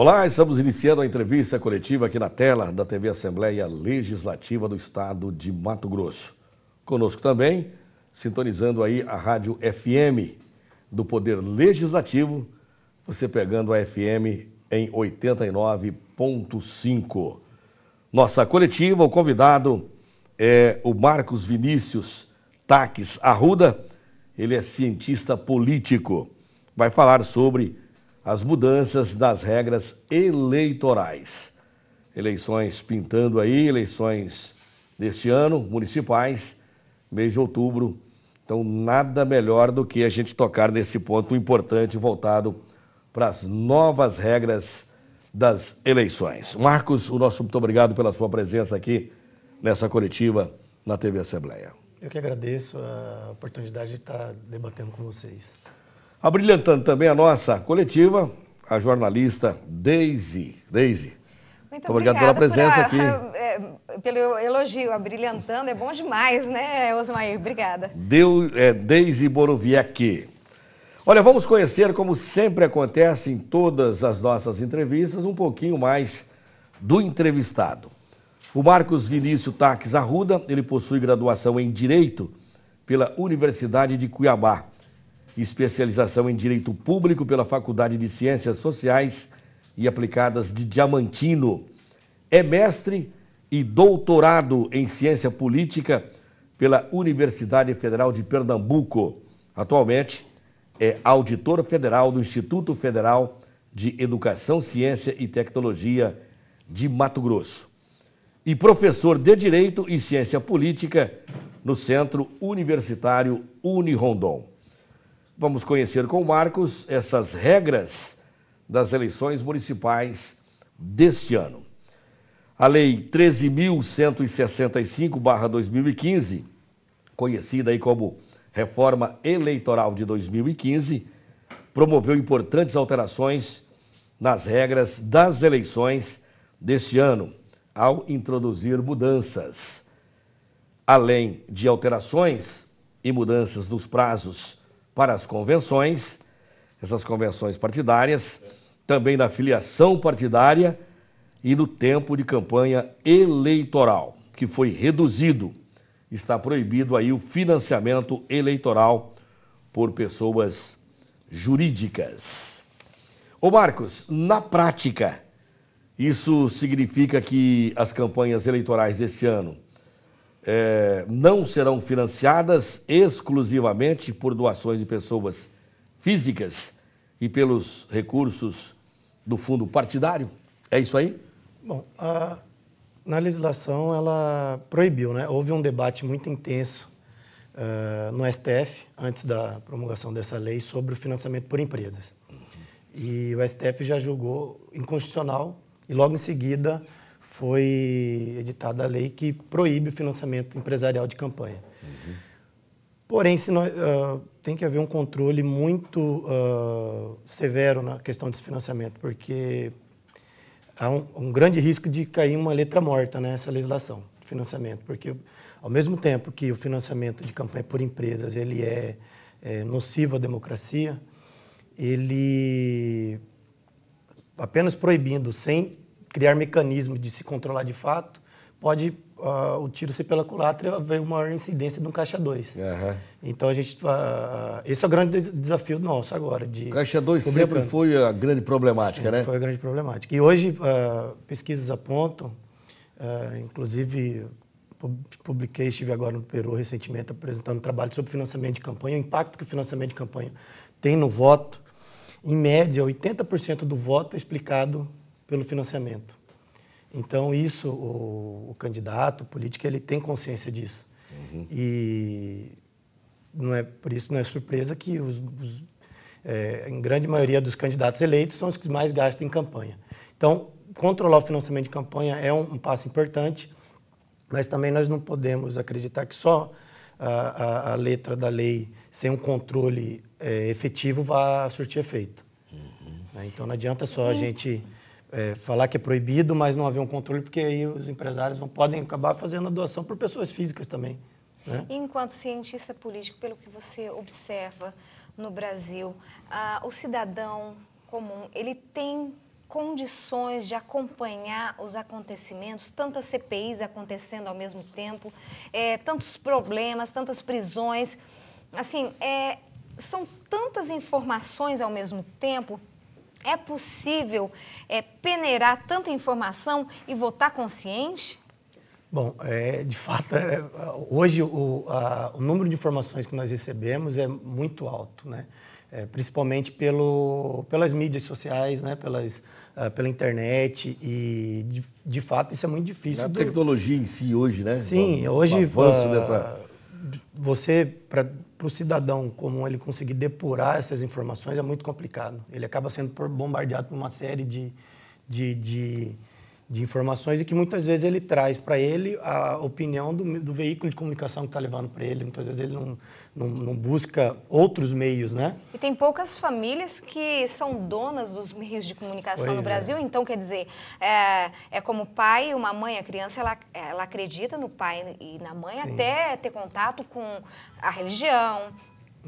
Olá, estamos iniciando a entrevista coletiva aqui na tela da TV Assembleia Legislativa do Estado de Mato Grosso. Conosco também, sintonizando aí a rádio FM do Poder Legislativo, você pegando a FM em 89.5. Nossa coletiva, o convidado é o Marcos Vinícius Taques Arruda, ele é cientista político, vai falar sobre as mudanças das regras eleitorais. Eleições pintando aí, eleições deste ano, municipais, mês de outubro. Então, nada melhor do que a gente tocar nesse ponto importante voltado para as novas regras das eleições. Marcos, o nosso muito obrigado pela sua presença aqui nessa coletiva na TV Assembleia. Eu que agradeço a oportunidade de estar debatendo com vocês. Abrilhantando também a nossa coletiva, a jornalista Daisy. Daisy. Muito obrigado pela presença a, aqui. É, pelo elogio, abrilhantando, é bom demais, né, Osmair? Obrigada. Deu, é, Deise Boroviec. Olha, vamos conhecer, como sempre acontece em todas as nossas entrevistas, um pouquinho mais do entrevistado. O Marcos Vinícius Taques Arruda, ele possui graduação em Direito pela Universidade de Cuiabá especialização em Direito Público pela Faculdade de Ciências Sociais e Aplicadas de Diamantino. É mestre e doutorado em Ciência Política pela Universidade Federal de Pernambuco. Atualmente é auditor federal do Instituto Federal de Educação, Ciência e Tecnologia de Mato Grosso. E professor de Direito e Ciência Política no Centro Universitário Unirondon. Vamos conhecer com o Marcos essas regras das eleições municipais deste ano. A Lei 13.165-2015, conhecida aí como Reforma Eleitoral de 2015, promoveu importantes alterações nas regras das eleições deste ano, ao introduzir mudanças. Além de alterações e mudanças nos prazos para as convenções, essas convenções partidárias, também da filiação partidária e do tempo de campanha eleitoral, que foi reduzido. Está proibido aí o financiamento eleitoral por pessoas jurídicas. Ô Marcos, na prática, isso significa que as campanhas eleitorais deste ano é, não serão financiadas exclusivamente por doações de pessoas físicas e pelos recursos do fundo partidário? É isso aí? Bom, a, na legislação ela proibiu, né? Houve um debate muito intenso uh, no STF, antes da promulgação dessa lei, sobre o financiamento por empresas. E o STF já julgou inconstitucional e logo em seguida foi editada a lei que proíbe o financiamento empresarial de campanha. Uhum. Porém, se nós, uh, tem que haver um controle muito uh, severo na questão desse financiamento, porque há um, um, grande risco de cair uma letra morta nessa né, legislação de financiamento, porque ao mesmo tempo que o financiamento de campanha por empresas ele é, é nocivo à democracia, ele apenas proibindo sem criar mecanismos de se controlar de fato, pode uh, o tiro ser pela culatra haver uma maior incidência de um caixa 2. Uhum. Então a gente. Uh, esse é o grande desafio nosso agora. De caixa 2 sempre foi a grande problemática, sempre né? Foi a grande problemática. E hoje uh, pesquisas apontam, inclusive publiquei, estive agora no Peru recentemente apresentando um trabalho sobre financiamento de campanha, o impacto que o financiamento de campanha tem no voto. Em média, 80% do voto é explicado pelo financiamento. Então, isso, o, o candidato político, ele tem consciência disso. Uhum. E não é, por isso não é surpresa que os, os é, em grande maioria dos candidatos eleitos são os que mais gastam em campanha. Então, controlar o financiamento de campanha é um, um passo importante, mas também nós não podemos acreditar que só a, a, a letra da lei, sem um controle é, efetivo, vá surtir efeito. Uhum. Né? Então, não adianta só a uhum. gente é, falar que é proibido, mas não haver um controle, porque aí os empresários vão, podem acabar fazendo a doação por pessoas físicas também. Né? enquanto cientista político, pelo que você observa no Brasil, ah, o cidadão comum, ele tem condições de acompanhar os acontecimentos, tantas CPIs acontecendo ao mesmo tempo, é, tantos problemas, tantas prisões. Assim, é, são tantas informações ao mesmo tempo é possível é, peneirar tanta informação e votar consciente? Bom, é, de fato, é, hoje o, a, o, número de informações que nós recebemos é muito alto, né? É, principalmente pelo, pelas mídias sociais, né? pelas, uh, pela internet e, de, de, fato, isso é muito difícil. É a do... tecnologia em si hoje, né? Sim, o, hoje... O avanço uh, dessa... Você, para para o cidadão comum ele conseguir depurar essas informações é muito complicado. Ele acaba sendo bombardeado por uma série de, de, de de informações e que muitas vezes ele traz para ele a opinião do, do, veículo de comunicação que está levando para ele. Muitas vezes ele não, não, não, busca outros meios, né? E tem poucas famílias que são donas dos meios de comunicação pois no é. Brasil. É. Então, quer dizer, é, é como pai, uma mãe, a criança, ela, ela acredita no pai e na mãe Sim. até ter contato com a religião,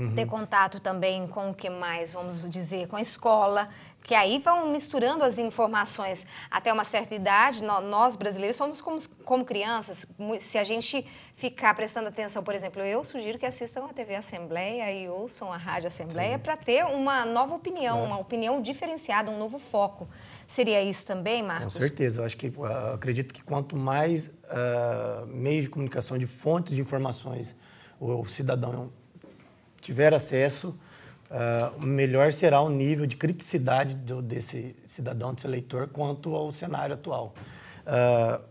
Uhum. Ter contato também com o que mais, vamos dizer, com a escola, que aí vão misturando as informações até uma certa idade. Nós, brasileiros, somos como, como crianças. Se a gente ficar prestando atenção, por exemplo, eu sugiro que assistam a TV Assembleia e ouçam a Rádio Assembleia para ter uma nova opinião, é. uma opinião diferenciada, um novo foco. Seria isso também, Marcos? Com certeza. Eu acho que, ah, eu acredito que quanto mais uh, meios de comunicação, de fontes de informações o cidadão tiver acesso, uh, melhor será o nível de criticidade do, desse cidadão, desse eleitor, quanto ao cenário atual. Uh,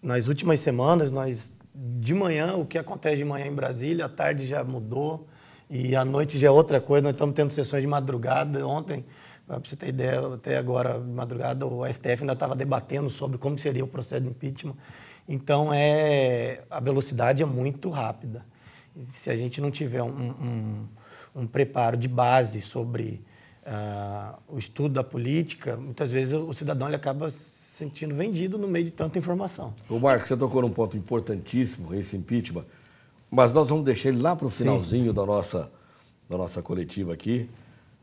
nas últimas semanas, nós de manhã, o que acontece de manhã em Brasília, à tarde já mudou e à noite já é outra coisa. Nós estamos tendo sessões de madrugada. Ontem, para você ter ideia, até agora, de madrugada, o STF ainda estava debatendo sobre como seria o processo de impeachment. Então, é, a velocidade é muito rápida se a gente não tiver um, um, um preparo de base sobre uh, o estudo da política, muitas vezes o cidadão ele acaba se sentindo vendido no meio de tanta informação. O Marcos, você tocou num ponto importantíssimo, esse impeachment, mas nós vamos deixar ele lá para o finalzinho da nossa, da nossa coletiva aqui,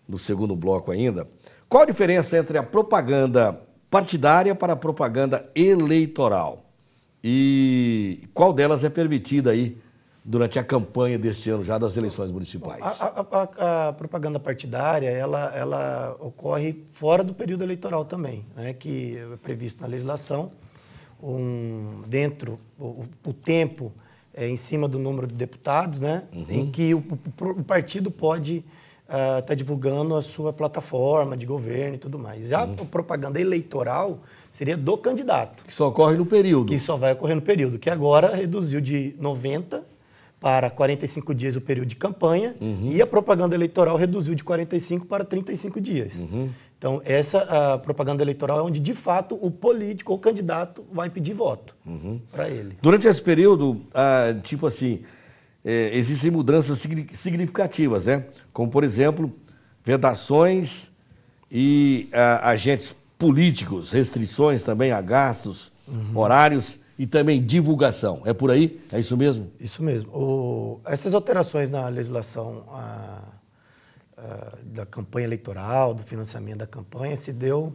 no segundo bloco ainda. Qual a diferença entre a propaganda partidária para a propaganda eleitoral? E qual delas é permitida aí durante a campanha deste ano já das eleições municipais? A, a, a, propaganda partidária ela, ela ocorre fora do período eleitoral também, né, que é previsto na legislação. Um, dentro, o, o tempo é em cima do número de deputados, né, uhum. em que o, o partido pode estar uh, tá divulgando a sua plataforma de governo e tudo mais. Já uhum. a propaganda eleitoral seria do candidato. Que só ocorre no período. Que só vai ocorrer no período, que agora reduziu de 90 para 45 dias o período de campanha uhum. e a propaganda eleitoral reduziu de 45 para 35 dias. Uhum. Então, essa a propaganda eleitoral é onde, de fato, o político ou candidato vai pedir voto uhum. para ele. Durante esse período, ah, tipo assim, é, existem mudanças significativas, né? Como, por exemplo, vedações e ah, agentes políticos, restrições também a gastos, uhum. horários e também divulgação. É por aí? É isso mesmo? Isso mesmo. O, essas alterações na legislação a, a, da campanha eleitoral, do financiamento da campanha, se deu.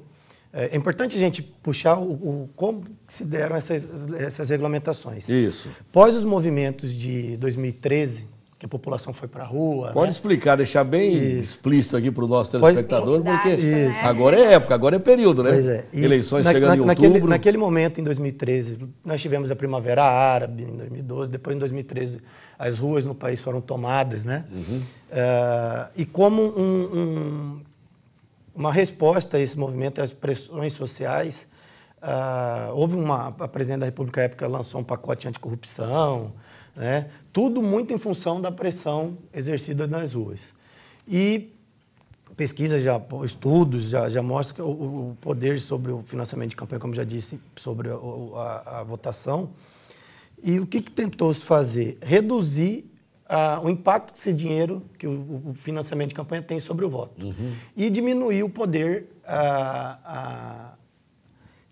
É, é importante a gente puxar o, o como se deram essas, essas regulamentações. Isso. Após os movimentos de 2013, que a população foi para a rua. Pode né? explicar, deixar bem Isso. explícito aqui para o nosso telespectador, Pode... porque Isso. Né? agora é época, agora é período, né? Pois é. E Eleições na, chegando na, em outubro. Naquele, naquele, momento, em 2013, nós tivemos a Primavera Árabe, em 2012, depois em 2013 as ruas no país foram tomadas, né? Uhum. Uh, e como um, um, uma resposta a esse movimento, às pressões sociais, uh, houve uma... A Presidente da República, à época, lançou um pacote anticorrupção, corrupção né? Tudo muito em função da pressão exercida nas ruas. E pesquisas, já, estudos já, já mostram que o, o, poder sobre o financiamento de campanha, como já disse, sobre a, a, a votação. E o que, que tentou se fazer? Reduzir ah, o impacto que esse dinheiro, que o, o, financiamento de campanha tem sobre o voto. Uhum. E diminuir o poder ah, ah,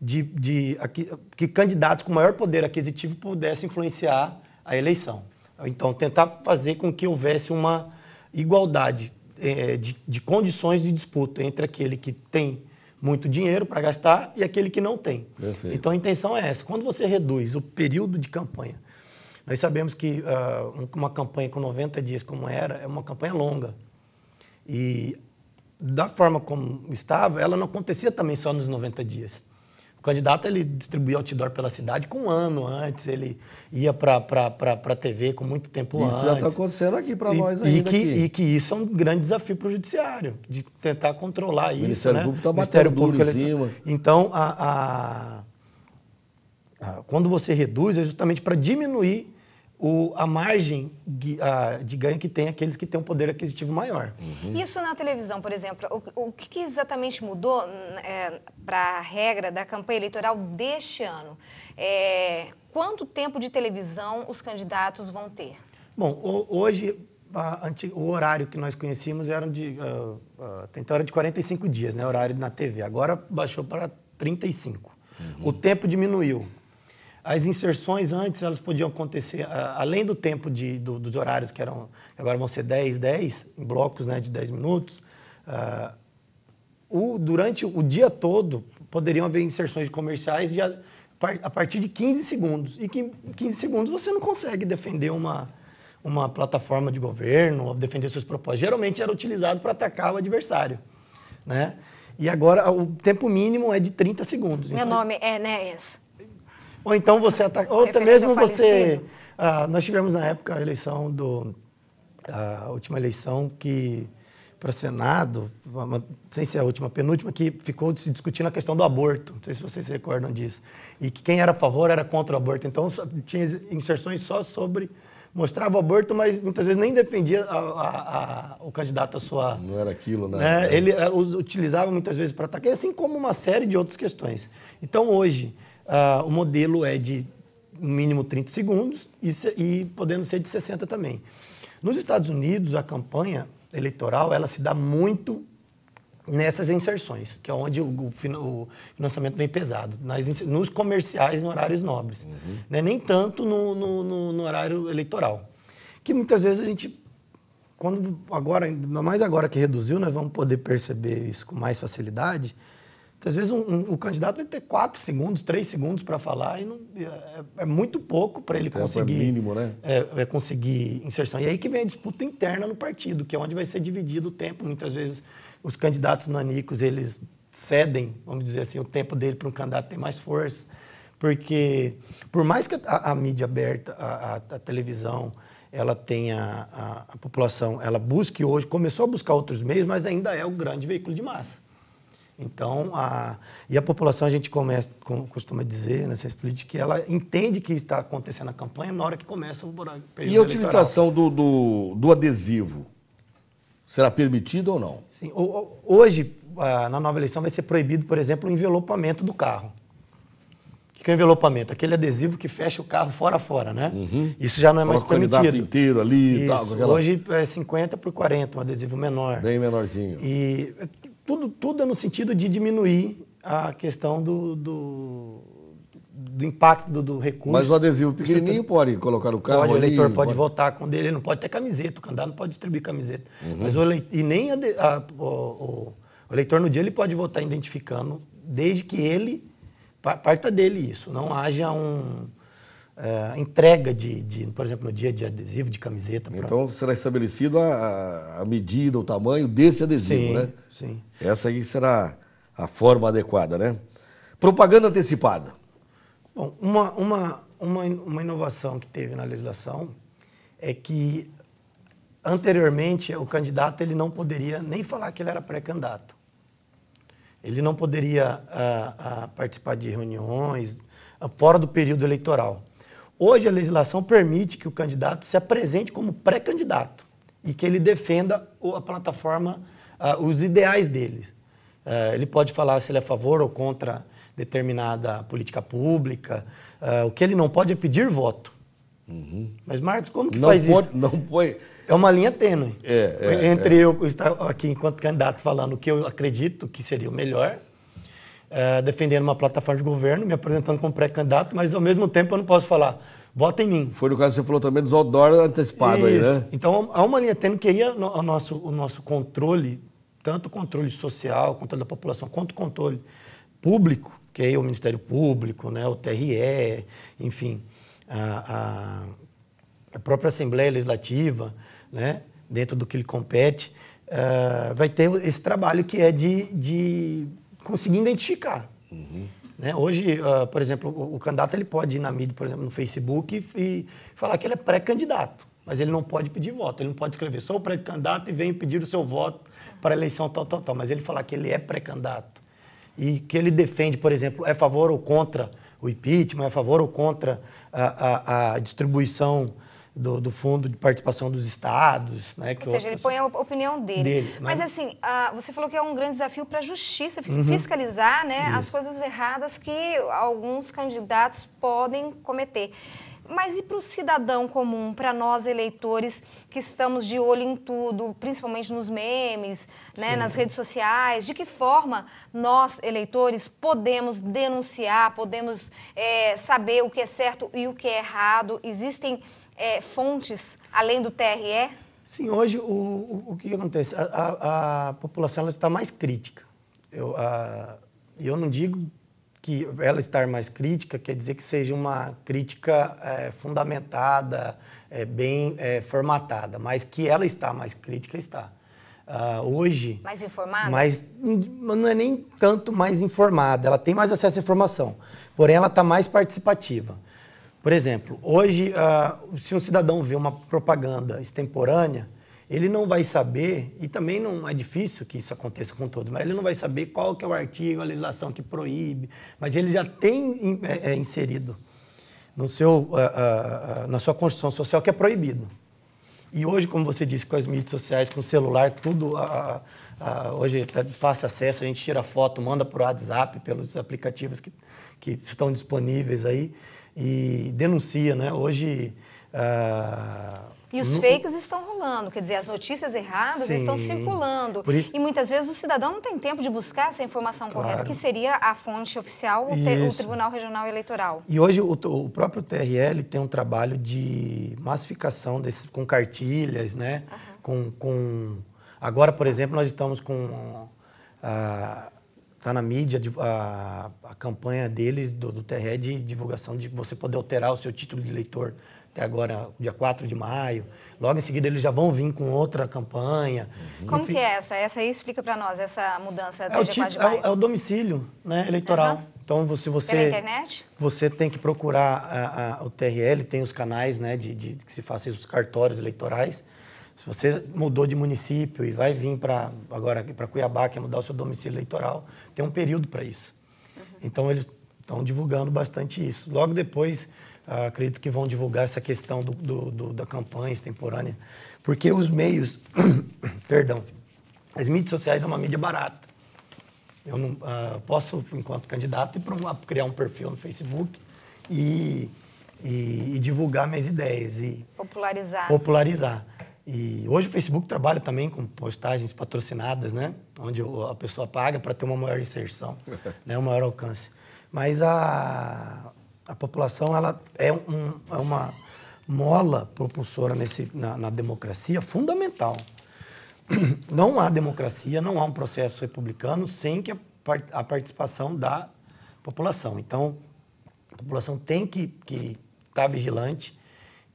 de, de aqui, que candidatos com maior poder aquisitivo pudessem influenciar a eleição. Então, tentar fazer com que houvesse uma igualdade é, de, de condições de disputa entre aquele que tem muito dinheiro para gastar e aquele que não tem. Perfeito. Então, a intenção é essa. Quando você reduz o período de campanha, nós sabemos que uh, uma campanha com 90 dias, como era, é uma campanha longa. E da forma como estava, ela não acontecia também só nos 90 dias. O candidato ele distribuía outdoor pela cidade com um ano antes, ele ia para a TV com muito tempo isso tá antes. Isso já está acontecendo aqui para nós ainda. E que, e que, isso é um grande desafio para o judiciário, de tentar controlar o isso. Ministério né? Público está batendo Público, em cima. Então, a, a, a, quando você reduz, é justamente para diminuir o, a margem de ganho que tem aqueles que têm um poder aquisitivo maior. Uhum. Isso na televisão, por exemplo, o, o que, exatamente mudou é, para a regra da campanha eleitoral deste ano? É, quanto tempo de televisão os candidatos vão ter? Bom, o, hoje a, o horário que nós conhecíamos era de. Uh, uh, então era de 45 dias, né? Horário na TV. Agora baixou para 35. Uhum. O tempo diminuiu. As inserções antes, elas podiam acontecer, além do tempo de, do, dos horários, que eram agora vão ser 10, 10, em blocos né, de 10 minutos, uh, o, durante o dia todo poderiam haver inserções comerciais de, a, a, partir de 15 segundos. E que 15 segundos você não consegue defender uma, uma plataforma de governo, defender seus propósitos. Geralmente era utilizado para atacar o adversário. Né? E agora o tempo mínimo é de 30 segundos. Meu então, nome é Enéas. Ou então você ataca. Ou até mesmo você. Ah, nós tivemos na época a eleição do. A última eleição que. Para Senado, uma, sem ser é a última, penúltima, que ficou se discutindo a questão do aborto. Não sei se vocês se recordam disso. E que quem era a favor era contra o aborto. Então tinha inserções só sobre mostrava o aborto, mas muitas vezes nem defendia a, a, a, o candidato a sua. Não era aquilo, né? né? Ele os eh, utilizava muitas vezes para atacar, assim como uma série de outras questões. Então, hoje, Uh, o modelo é de no mínimo 30 segundos e, e podendo ser de 60 também. Nos Estados Unidos, a campanha eleitoral ela se dá muito nessas inserções, que é onde o, o financiamento vem pesado, nas, nos comerciais, em horários nobres. Uhum. Né? Nem tanto no, no, no, horário eleitoral. Que muitas vezes a gente, quando agora, mais agora que reduziu, nós vamos poder perceber isso com mais facilidade, às vezes um, um, o candidato vai ter quatro segundos, três segundos para falar e não, é, é, muito pouco para ele é conseguir. É mínimo, né? É, é, conseguir inserção. E aí que vem a disputa interna no partido, que é onde vai ser dividido o tempo. Muitas vezes os candidatos nanicos eles cedem, vamos dizer assim, o tempo dele para um candidato ter mais força, porque por mais que a, a mídia aberta, a, a, a, televisão, ela tenha a população, ela busque hoje, começou a buscar outros meios, mas ainda é o grande veículo de massa. Então, a, e a população, a gente começa, costuma dizer nessa né, Ciência Política, que ela entende que está acontecendo a campanha na hora que começa o período E a utilização do, do, do, adesivo, será permitida ou não? Sim. Hoje, na nova eleição, vai ser proibido, por exemplo, o envelopamento do carro. O que é o envelopamento? Aquele adesivo que fecha o carro fora a fora, né? Uhum. Isso já não é mais o permitido. inteiro ali e tal. Aquela... Hoje é 50 por 40, um adesivo menor. Bem menorzinho. E tudo, tudo é no sentido de diminuir a questão do, do, do impacto do, do, recurso. Mas o adesivo pequenininho pode colocar o carro Pode, ali, o eleitor pode, pode, votar com dele, ele não pode ter camiseta, o candidato não pode distribuir camiseta. Uhum. Mas o eleitor, e nem a, a, o, o, o eleitor no dia ele pode votar identificando, desde que ele, parta dele isso, não haja um Uh, entrega de, de, por exemplo, no dia de adesivo de camiseta. Então pra... será estabelecido a, a, medida, o tamanho desse adesivo, sim, né? Sim. Essa aí será a forma adequada, né? Propaganda antecipada. Bom, uma, uma, uma, uma inovação que teve na legislação é que anteriormente o candidato ele não poderia nem falar que ele era pré-candidato. Ele não poderia uh, uh, participar de reuniões ah, fora do período eleitoral. Hoje a legislação permite que o candidato se apresente como pré-candidato e que ele defenda a plataforma, ah, os ideais dele. Eh, ele pode falar se ele é a favor ou contra determinada política pública. Eh, o que ele não pode é pedir voto. Uhum. Mas, Marcos, como que não faz pode, isso? Não foi. É uma linha tênue. É, é, Entre é. eu estar aqui enquanto candidato falando o que eu acredito que seria o melhor é, defendendo uma plataforma de governo, me apresentando como pré-candidato, mas ao mesmo tempo eu não posso falar, vota em mim. Foi no caso que você falou também dos outdoors antecipados aí, né? Então há uma linha tendo que aí é o nosso, o nosso controle, tanto o controle social, controle da população, quanto o controle público, que aí é o Ministério Público, né, o TRE, enfim, a, a, a própria Assembleia Legislativa, né, dentro do que lhe compete, uh, vai ter esse trabalho que é de, de conseguir identificar. Uhum. Né? Hoje, uh, por exemplo, o, o, candidato ele pode ir na mídia, por exemplo, no Facebook e, e falar que ele é pré-candidato, mas ele não pode pedir voto, ele não pode escrever sou pré-candidato e venho pedir o seu voto para a eleição tal, tal, tal. Mas ele falar que ele é pré-candidato e que ele defende, por exemplo, é a favor ou contra o impeachment, é a favor ou contra a, a, a distribuição do, do, fundo de participação dos estados. Né, que Ou seja, ele põe a opinião dele. dele né? Mas assim, uh, você falou que é um grande desafio para a justiça uhum. fiscalizar né, Isso. as coisas erradas que alguns candidatos podem cometer. Mas e para o cidadão comum, para nós eleitores que estamos de olho em tudo, principalmente nos memes, né, nas redes sociais? De que forma nós, eleitores, podemos denunciar, podemos é, saber o que é certo e o que é errado? Existem é, fontes além do TRE? Sim, hoje o, o, o que acontece? A, a, a população está mais crítica. Eu, a, eu não digo que ela estar mais crítica quer dizer que seja uma crítica é, fundamentada, é, bem é, formatada, mas que ela está mais crítica, está. Uh, hoje. Mais informada? Mais, não é nem tanto mais informada, ela tem mais acesso à informação, porém ela está mais participativa. Por exemplo, hoje, uh, se um cidadão vê uma propaganda extemporânea, ele não vai saber, e também não é difícil que isso aconteça com todos, mas ele não vai saber qual que é o artigo, a legislação que proíbe, mas ele já tem é, é, inserido no seu, uh, uh, na sua construção social que é proibido. E hoje, como você disse, com as mídias sociais, com o celular, tudo hoje é fácil acesso, a gente tira foto, manda para o WhatsApp, pelos aplicativos que, que estão disponíveis aí e denuncia, né? Hoje. Uh, e os no... fakes estão rolando, quer dizer, as notícias erradas Sim. estão circulando. Isso... E muitas vezes o cidadão não tem tempo de buscar essa informação claro. correta, que seria a fonte oficial, o, o Tribunal Regional Eleitoral. E hoje o, o, próprio TRL tem um trabalho de massificação com cartilhas, né? Uhum. Com, com... Agora, por exemplo, nós estamos com. Uh, Está na mídia a, a campanha deles, do, do TRE, de divulgação de você poder alterar o seu título de eleitor até agora, dia 4 de maio. Logo em seguida, eles já vão vir com outra campanha. Uhum. Como Enfim, que é essa? Essa aí explica para nós, essa mudança é dia 4 de maio. É o, é, é o domicílio né, eleitoral. Uhum. Então, se você... Pela internet? Você tem que procurar a, a, o TRL, tem os canais né, de, de que se façam os cartórios eleitorais. Se você mudou de município e vai vir para agora para Cuiabá, quer mudar o seu domicílio eleitoral, tem um período para isso. Uhum. Então eles estão divulgando bastante isso. Logo depois, ah, acredito que vão divulgar essa questão do, do, do, da campanha extemporânea, porque os meios, perdão, as mídias sociais é uma mídia barata. Eu não ah, posso, enquanto candidato, criar um perfil no Facebook e, e, e divulgar minhas ideias e popularizar. Popularizar. E hoje o Facebook trabalha também com postagens patrocinadas, né? Onde a pessoa paga para ter uma maior inserção, né? um maior alcance. Mas a, a população ela é, um, é uma mola propulsora nesse, na, na democracia fundamental. Não há democracia, não há um processo republicano sem que a, a participação da população. Então, a população tem que estar que tá vigilante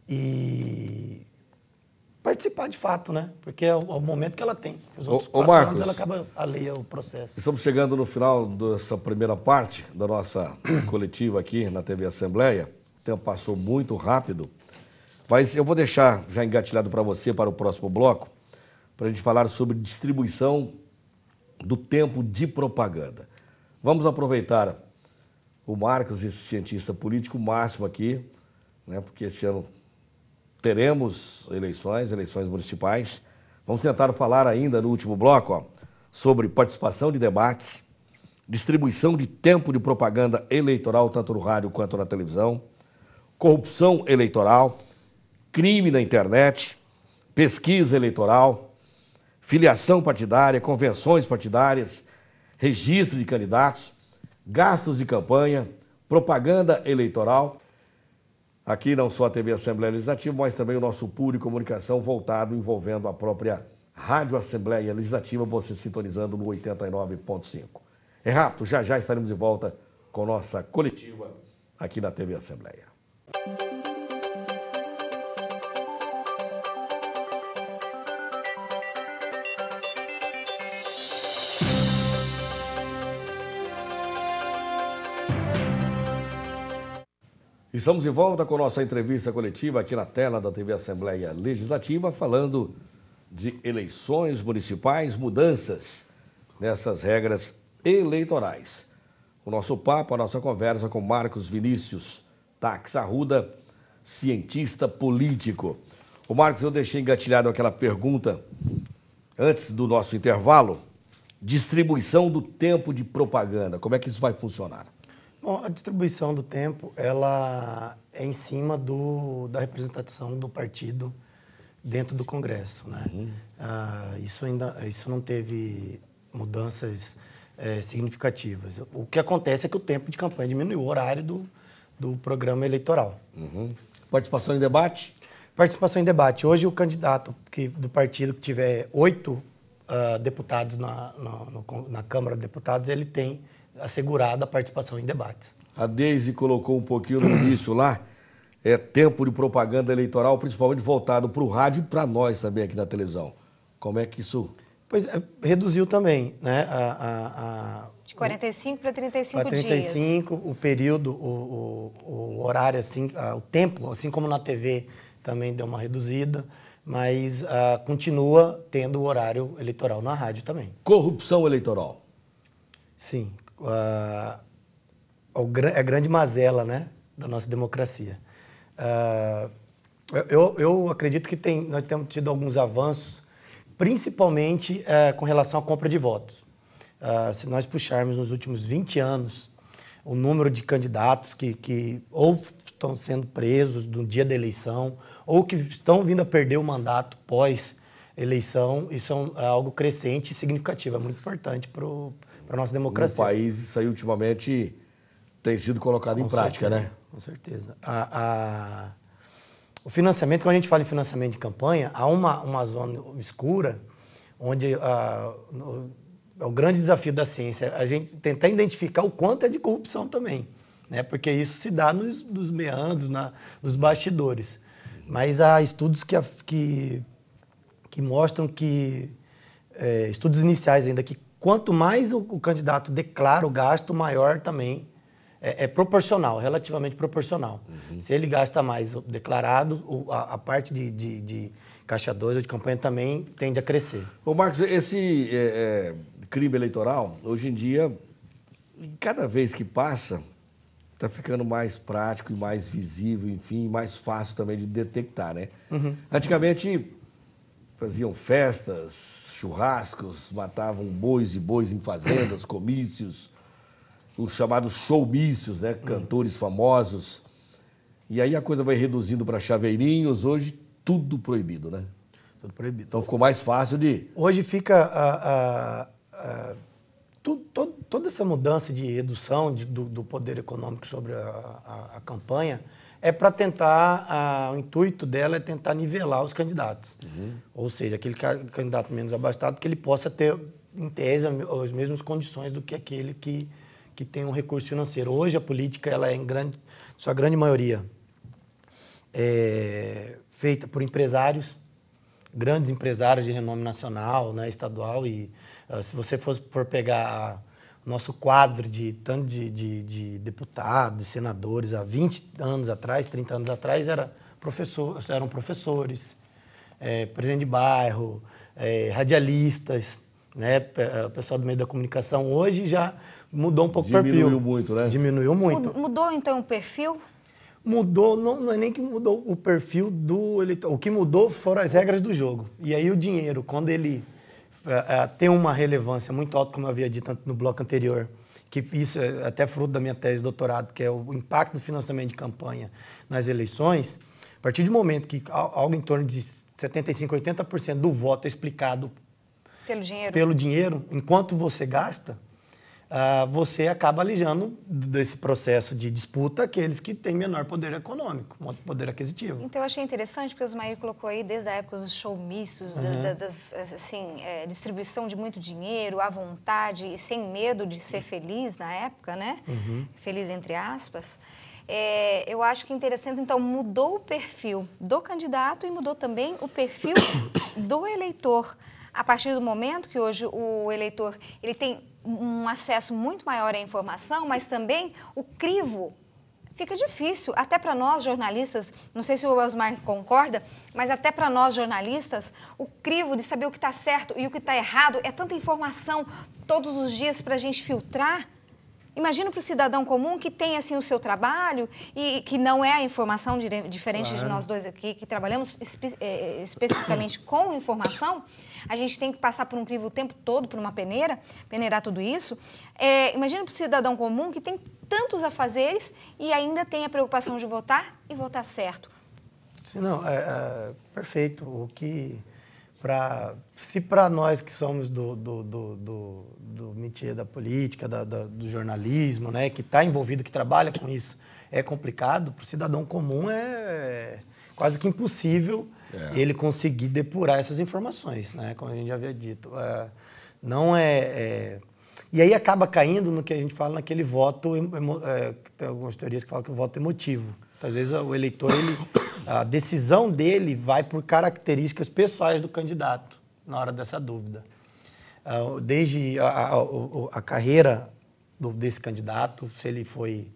e participar de fato, né? Porque é o, é momento que ela tem. Os outros ô, Marcos, anos ela acaba a ler o processo. Estamos chegando no final dessa primeira parte da nossa coletiva aqui na TV Assembleia. O tempo passou muito rápido, mas eu vou deixar já engatilhado para você para o próximo bloco, para a gente falar sobre distribuição do tempo de propaganda. Vamos aproveitar o Marcos, esse cientista político máximo aqui, né? Porque esse ano teremos eleições, eleições municipais. Vamos tentar falar ainda no último bloco ó, sobre participação de debates, distribuição de tempo de propaganda eleitoral, tanto no rádio quanto na televisão, corrupção eleitoral, crime na internet, pesquisa eleitoral, filiação partidária, convenções partidárias, registro de candidatos, gastos de campanha, propaganda eleitoral Aqui não só a TV Assembleia Legislativa, mas também o nosso de comunicação voltado envolvendo a própria Rádio Assembleia Legislativa, você sintonizando no 89.5. É rápido, já já estaremos de volta com nossa coletiva aqui na TV Assembleia. Estamos de volta com nossa entrevista coletiva aqui na tela da TV Assembleia Legislativa, falando de eleições municipais, mudanças nessas regras eleitorais. O nosso papo, a nossa conversa com Marcos Vinícius Tax Arruda, cientista político. O Marcos, eu deixei engatilhado aquela pergunta antes do nosso intervalo. Distribuição do tempo de propaganda, como é que isso vai funcionar? Bom, a distribuição do tempo ela é em cima do, da representação do partido dentro do Congresso, né? Uhum. Ah, isso ainda isso não teve mudanças é, significativas. O que acontece é que o tempo de campanha diminuiu, o horário do, do programa eleitoral. Uhum. Participação em debate? Participação em debate. Hoje o candidato que, do partido que tiver oito uh, deputados na, na, no, na Câmara de Deputados, ele tem assegurada a participação em debates. A Deise colocou um pouquinho no início lá, é tempo de propaganda eleitoral, principalmente voltado para o rádio e para nós também aqui na televisão. Como é que isso... Pois é, reduziu também, né? A, a, a de 45 para 35, 35 dias. o período, o, o, o horário, assim, o tempo, assim como na TV também deu uma reduzida, mas uh, continua tendo o horário eleitoral na rádio também. Corrupção eleitoral. Sim, a, é a grande mazela né, da nossa democracia. Uh, eu, eu, acredito que tem, nós temos tido alguns avanços, principalmente uh, com relação à compra de votos. Uh, se nós puxarmos nos últimos 20 anos o número de candidatos que, que ou estão sendo presos no dia da eleição ou que estão vindo a perder o mandato pós eleição, isso é um, é algo crescente e significativo, é muito importante para o para a nossa democracia. No país, isso aí ultimamente tem sido colocado com em prática, né? Com certeza. A, a... O financiamento, quando a gente fala em financiamento de campanha, há uma, uma zona escura onde a, ah, o, é o grande desafio da ciência a gente tentar identificar o quanto é de corrupção também, né? porque isso se dá nos, nos meandros, na, nos bastidores. Mas há estudos que, que, que mostram que, é, estudos iniciais ainda, que quanto mais o, o candidato declara o gasto, maior também é, é proporcional, relativamente proporcional. Uhum. Se ele gasta mais declarado, o, a, a, parte de, de, de caixa 2 ou de campanha também tende a crescer. Ô Marcos, esse é, é, crime eleitoral, hoje em dia, cada vez que passa, está ficando mais prático e mais visível, enfim, mais fácil também de detectar, né? Uhum. Antigamente faziam festas, churrascos, matavam bois e bois em fazendas, comícios, os chamados showmícios, né? cantores famosos. E aí a coisa vai reduzindo para chaveirinhos, hoje tudo proibido, né? Tudo proibido. Então ficou mais fácil de. Hoje fica a, a, a tudo, todo, toda essa mudança de redução de, do, do, poder econômico sobre a, a campanha é para tentar, a, o intuito dela é tentar nivelar os candidatos. Uhum. Ou seja, aquele candidato menos abastado que ele possa ter, em tese, as mesmas condições do que aquele que, que tem um recurso financeiro. Hoje a política, ela é em grande, sua grande maioria, é feita por empresários, grandes empresários de renome nacional, né, estadual, e uh, se você for, for pegar nosso quadro de tanto de, de, de deputados, senadores, há 20 anos atrás, 30 anos atrás, era professor, eram professores, é, presidente de bairro, é, radialistas, né, é, pessoal do meio da comunicação. Hoje já mudou um pouco Diminuiu o perfil. Diminuiu muito, né? Diminuiu muito. Mudou então o perfil? Mudou, não, não é nem que mudou o perfil do eleitor. O que mudou foram as regras do jogo. E aí o dinheiro, quando ele uh, tem uma relevância muito alta, como eu havia dito no bloco anterior, que isso é até fruto da minha tese de doutorado, que é o impacto do financiamento de campanha nas eleições. A partir do momento que algo em torno de 75, 80% do voto é explicado pelo dinheiro. pelo dinheiro, enquanto você gasta, ah, você acaba alijando desse processo de disputa aqueles que têm menor poder econômico, poder aquisitivo. Então, eu achei interessante porque o Osmair colocou aí desde a época dos showmissos, uhum. da, das, eh, assim, é, distribuição de muito dinheiro à vontade e sem medo de ser feliz na época, né? Uhum. Feliz entre aspas. É, eu acho que é interessante, então, mudou o perfil do candidato e mudou também o perfil do eleitor. A partir do momento que hoje o eleitor ele tem um acesso muito maior à informação, mas também o crivo fica difícil, até para nós jornalistas, não sei se o Osmar concorda, mas até para nós jornalistas, o crivo de saber o que está certo e o que está errado é tanta informação todos os dias para a gente filtrar Imagina para o cidadão comum que tem assim o seu trabalho e que não é a informação diferente claro. de nós dois aqui que trabalhamos espe eh, eh, especificamente com informação. A gente tem que passar por um crivo o tempo todo, por uma peneira, peneirar tudo isso. É, imagina para o cidadão comum que tem tantos afazeres e ainda tem a preocupação de votar e votar certo. Sim, não, é, é perfeito. O que para se para nós que somos do, do, do, do, do métier da política, da, da, do jornalismo, né, que está envolvido, que trabalha com isso, é complicado, para o cidadão comum é quase que impossível é. ele conseguir depurar essas informações, né, como a gente já havia dito. É, não é, é, E aí acaba caindo no que a gente fala naquele voto, emo, é, tem algumas teorias que falam que o voto é emotivo. Às vezes o eleitor, ele a decisão dele vai por características pessoais do candidato na hora dessa dúvida. Ah, desde a, a, a carreira do, desse candidato, se ele foi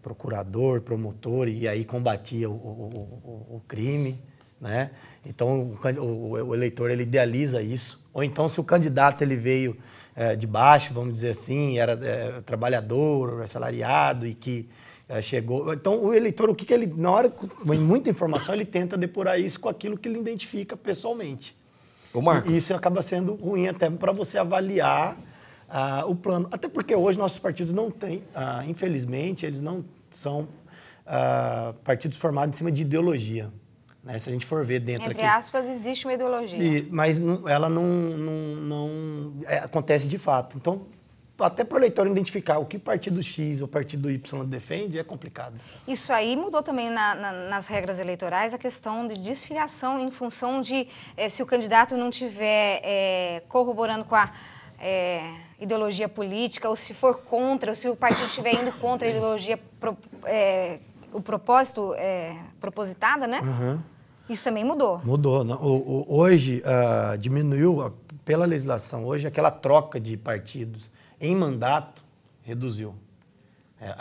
procurador, promotor e aí combatia o, o, o, o crime, né? Então o, eleitor ele idealiza isso. Ou então se o candidato ele veio é, de baixo, vamos dizer assim, era é, trabalhador, assalariado e que é, chegou. Então, o eleitor, o que, que ele. Na hora que vem muita informação, ele tenta depurar isso com aquilo que ele identifica pessoalmente. Ô, Marcos. E isso acaba sendo ruim até para você avaliar ah, o plano. Até porque hoje nossos partidos não têm, ah, infelizmente, eles não são ah, partidos formados em cima de ideologia. Né? Se a gente for ver dentro Entre aqui. aspas, existe uma ideologia. E, mas não, ela não, não, não é, acontece de fato. Então, até para o eleitor identificar o que partido X ou partido Y defende é complicado. Isso aí mudou também na, na, nas regras eleitorais a questão de desfiliação em função de eh, se o candidato não tiver eh, corroborando com a eh, ideologia política ou se for contra, ou se o partido estiver indo contra a ideologia, pro, o propósito propositada, né? Uhum. Isso também mudou. Mudou. O, o, hoje uh, diminuiu a, pela legislação hoje aquela troca de partidos em mandato, reduziu. É,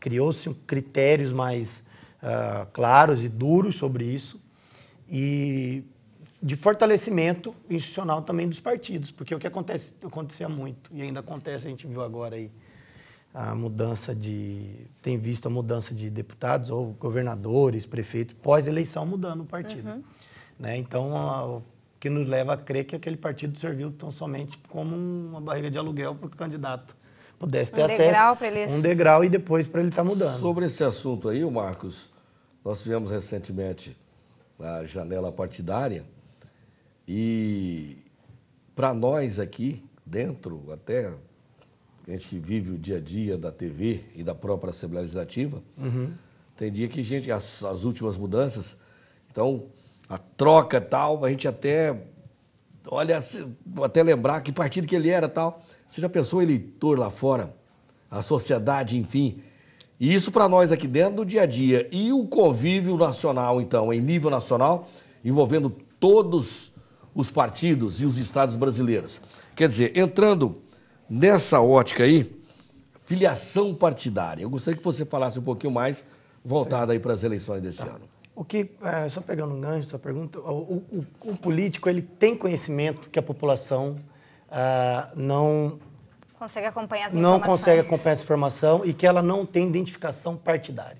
Criou-se critérios mais uh, claros e duros sobre isso e de fortalecimento institucional também dos partidos, porque o que acontece acontecia muito e ainda acontece, a gente viu agora aí a mudança de tem visto a mudança de deputados ou governadores, prefeitos pós eleição mudando o partido, uhum. né? Então a, que nos leva a crer que aquele partido serviu tão somente como uma barriga de aluguel para o candidato pudesse ter um acesso. Degrau ele... Um degrau e depois para ele estar tá mudando. Sobre esse assunto aí, Marcos, nós tivemos recentemente a janela partidária e para nós aqui dentro, até a gente que vive o dia a dia da TV e da própria Assembleia Legislativa, uhum. tem dia que gente, as, as últimas mudanças, então a troca tal, a gente até olha, até lembrar que partido que ele era tal. Você já pensou eleitor lá fora, a sociedade, enfim. E isso para nós aqui dentro do dia a dia. E o convívio nacional, então, em nível nacional, envolvendo todos os partidos e os estados brasileiros. Quer dizer, entrando nessa ótica aí, filiação partidária. Eu gostaria que você falasse um pouquinho mais voltado Sim. aí para as eleições desse tá. ano. O que, é, só pegando um gancho, sua pergunta, o, o, o, político ele tem conhecimento que a população é, não consegue acompanhar as não consegue acompanhar essa informação e que ela não tem identificação partidária.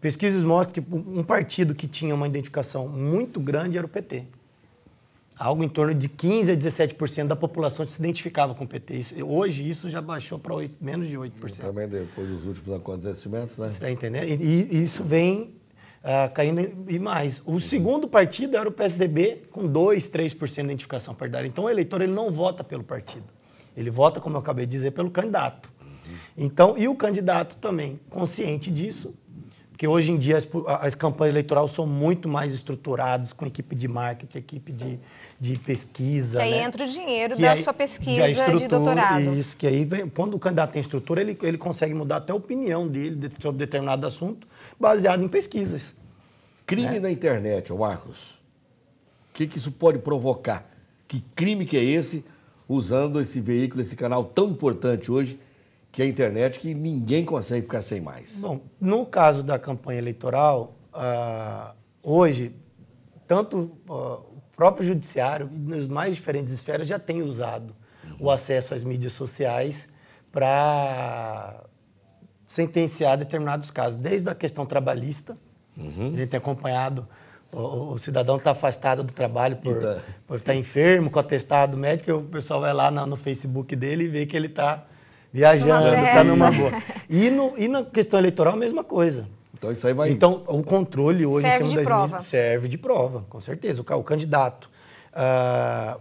Pesquisas mostram que um partido que tinha uma identificação muito grande era o PT. Algo em torno de 15 a 17% da população se identificava com o PT. Isso, hoje isso já baixou para menos de 8%. E também depois dos últimos acontecimentos, né? Você está entendendo? E, e isso vem uh, caindo e mais. O segundo partido era o PSDB, com 2, 3% de identificação partidária. Então, o eleitor ele não vota pelo partido. Ele vota, como eu acabei de dizer, pelo candidato. Uhum. Então, e o candidato também, consciente disso, porque hoje em dia as, as campanhas eleitorais são muito mais estruturadas, com equipe de marketing, equipe de, de pesquisa. Que né? aí entra o dinheiro que da aí, sua pesquisa de doutorado. Isso, que aí vem, quando o candidato tem estrutura, ele, ele consegue mudar até a opinião dele sobre determinado assunto, baseado em pesquisas. Crime né? na internet, Marcos. O que, que isso pode provocar? Que crime que é esse, usando esse veículo, esse canal tão importante hoje, que é a internet que ninguém consegue ficar sem mais. Bom, no caso da campanha eleitoral, ah, hoje, tanto o próprio judiciário, nas mais diferentes esferas, já tem usado uhum. o acesso às mídias sociais para sentenciar determinados casos, desde a questão trabalhista, uhum. a gente tem acompanhado o, cidadão está afastado do trabalho por, estar então. tá enfermo, com atestado médico, o pessoal vai lá no Facebook dele e vê que ele está Viajando, tá numa boa. E, no, e na questão eleitoral, a mesma coisa. Então isso aí vai. Então, o controle hoje serve em cima das prova. mídias serve de prova, com certeza. O, o candidato. Ah,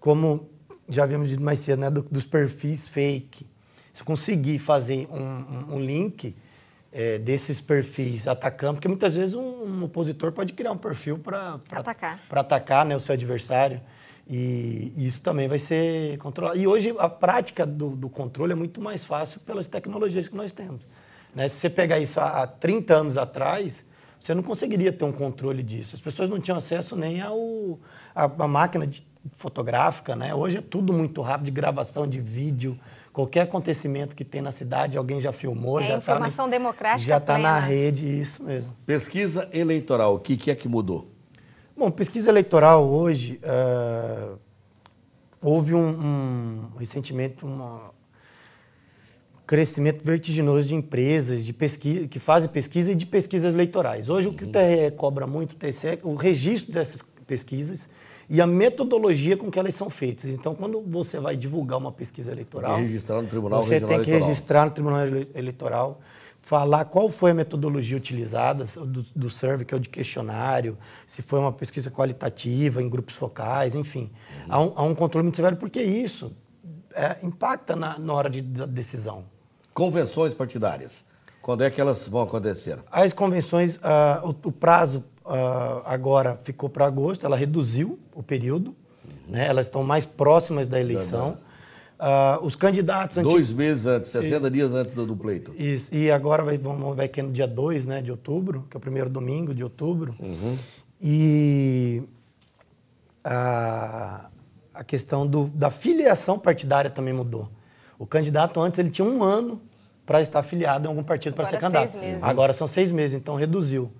como já havíamos dito mais cedo, né? Do, dos perfis fake. Se conseguir fazer um, um, um link é, desses perfis atacando, porque muitas vezes um, um opositor pode criar um perfil para atacar. atacar né, o seu adversário. E, isso também vai ser controlado. E hoje a prática do, do, controle é muito mais fácil pelas tecnologias que nós temos. Né? Se você pegar isso há, há 30 anos atrás, você não conseguiria ter um controle disso. As pessoas não tinham acesso nem ao, a, a máquina de, fotográfica, né? Hoje é tudo muito rápido, de gravação de vídeo, qualquer acontecimento que tem na cidade, alguém já filmou, é, já está na, democrática já está na rede, isso mesmo. Pesquisa eleitoral, o que, que é que mudou? Bom, pesquisa eleitoral hoje, é, houve um, um recentemente um crescimento vertiginoso de empresas de pesquisa, que fazem pesquisa e de pesquisas eleitorais. Hoje, uhum. o que o TRE cobra muito, o TSE, é o registro dessas pesquisas e a metodologia com que elas são feitas. Então, quando você vai divulgar uma pesquisa eleitoral, registrar no tribunal você tem que registrar no Tribunal Eleitoral falar qual foi a metodologia utilizada do, do survey, que é o de questionário, se foi uma pesquisa qualitativa, em grupos focais, enfim. Uhum. Há, um, há, um, controle muito severo, porque isso é, impacta na, na hora de, da decisão. Convenções partidárias. Quando é que elas vão acontecer? As convenções, uh, o, o, prazo uh, agora ficou para agosto, ela reduziu o período, uhum. né? elas estão mais próximas da eleição. Uh, os candidatos... Antigos... Dois meses antes, 60 e... dias antes do, do, pleito. Isso, e agora vai, vamos, ver que é no dia 2 né, de outubro, que é o primeiro domingo de outubro. Uhum. E a, a questão do, da filiação partidária também mudou. O candidato antes ele tinha um ano para estar filiado em algum partido para ser candidato. Agora são seis meses, então reduziu.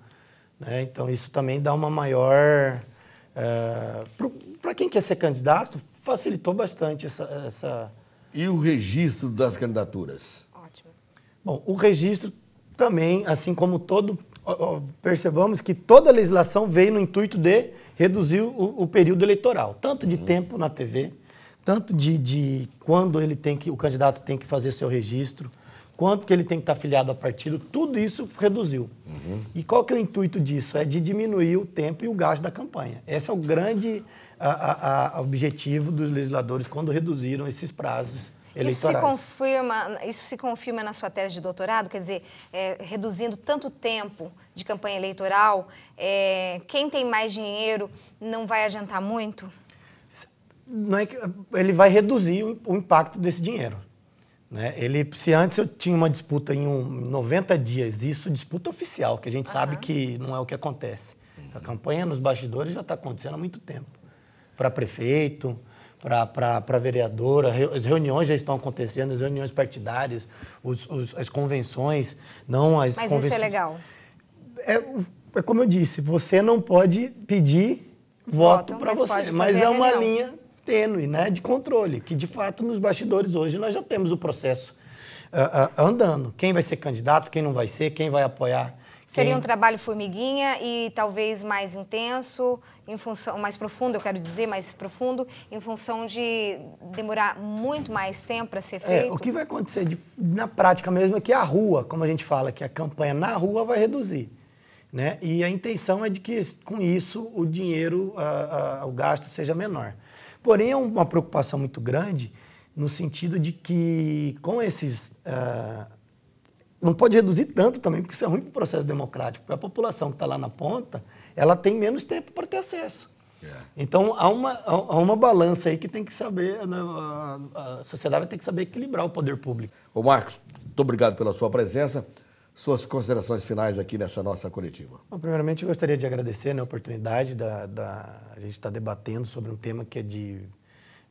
Né? Então isso também dá uma maior... Eh, pro, para quem quer ser candidato, facilitou bastante essa, essa, E o registro das candidaturas? Ótimo. Bom, o registro também, assim como todo. Percebamos que toda a legislação veio no intuito de reduzir o, o período eleitoral, tanto de uhum. tempo na TV, tanto de, de quando ele tem que, o candidato tem que fazer seu registro, quanto que ele tem que estar afiliado a partido, tudo isso reduziu. Uhum. E qual que é o intuito disso? É de diminuir o tempo e o gasto da campanha. Esse é o grande a, a, a objetivo dos legisladores quando reduziram esses prazos. Eleitorais. Isso se, confirma, isso se confirma na sua tese de doutorado, quer dizer, é, reduzindo tanto tempo de campanha eleitoral, é, quem tem mais dinheiro não vai adiantar muito? não é que ele vai reduzir o, o impacto desse dinheiro. Né? Ele, se antes eu tinha uma disputa em um, 90 dias, isso disputa oficial, que a gente uhum. sabe que não é o que acontece. A campanha nos bastidores já está acontecendo há muito tempo. Para prefeito, para vereadora, as reuniões já estão acontecendo, as reuniões partidárias, os, os, as convenções, não as Mas convenções. isso é legal? É, é como eu disse, você não pode pedir voto, voto para você, mas é uma reunião. linha tênue, né, de controle, que de fato nos bastidores hoje nós já temos o processo uh, uh, andando. Quem vai ser candidato, quem não vai ser, quem vai apoiar. Seria quem... um trabalho formiguinha e talvez mais intenso, em função mais profundo, eu quero dizer mais profundo, em função de demorar muito mais tempo para ser é, feito. É, o que vai acontecer de, na prática mesmo é que a rua, como a gente fala, que a campanha na rua vai reduzir. Né? E a intenção é de que com isso o dinheiro, a, a, o gasto seja menor. Porém, é uma preocupação muito grande no sentido de que com esses. Uh, não pode reduzir tanto também, porque isso é ruim para o processo democrático, porque a população que está lá na ponta, ela tem menos tempo para ter acesso. Yeah. É. Então, há uma, há uma balança aí que tem que saber, né, a, a sociedade vai ter que saber equilibrar o poder público. Ô Marcos, muito obrigado pela sua presença suas considerações finais aqui nessa nossa coletiva. Bom, primeiramente, eu gostaria de agradecer né, a oportunidade da, da a gente estar tá debatendo sobre um tema que é de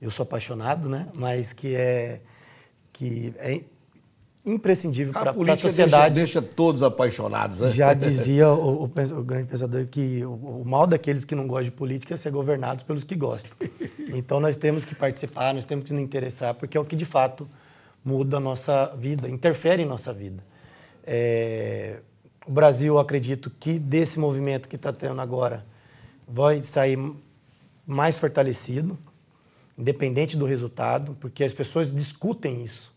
eu sou apaixonado, né? Mas que é que é imprescindível para a sociedade. Deixa, deixa, todos apaixonados, né? Já dizia o, o, o grande pensador que o, o, mal daqueles que não gostam de política é ser governados pelos que gostam. Então nós temos que participar, nós temos que nos interessar, porque é o que de fato muda a nossa vida, interfere em nossa vida. É, o Brasil, acredito que desse movimento que está tendo agora, vai sair mais fortalecido, independente do resultado, porque as pessoas discutem isso.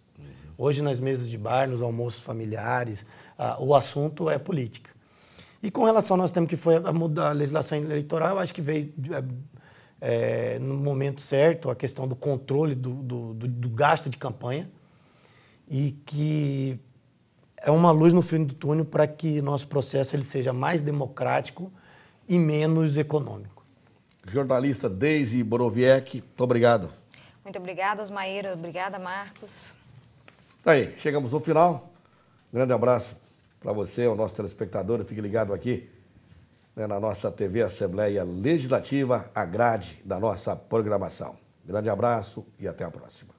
Hoje, nas mesas de bar, nos almoços familiares, a, o assunto é política. E com relação ao nosso tema, que foi a, mudar a legislação eleitoral, acho que veio é, é, no momento certo a questão do controle do, do, do, do gasto de campanha e que é uma luz no fim do túnel para que nosso processo ele seja mais democrático e menos econômico. Jornalista Deise Boroviec, muito obrigado. Muito obrigada, Osmaíra. Obrigada, Marcos. Tá aí, chegamos no final. Grande abraço para você, o nosso telespectador. Fique ligado aqui né, na nossa TV Assembleia Legislativa, a grade da nossa programação. Grande abraço e até a próxima.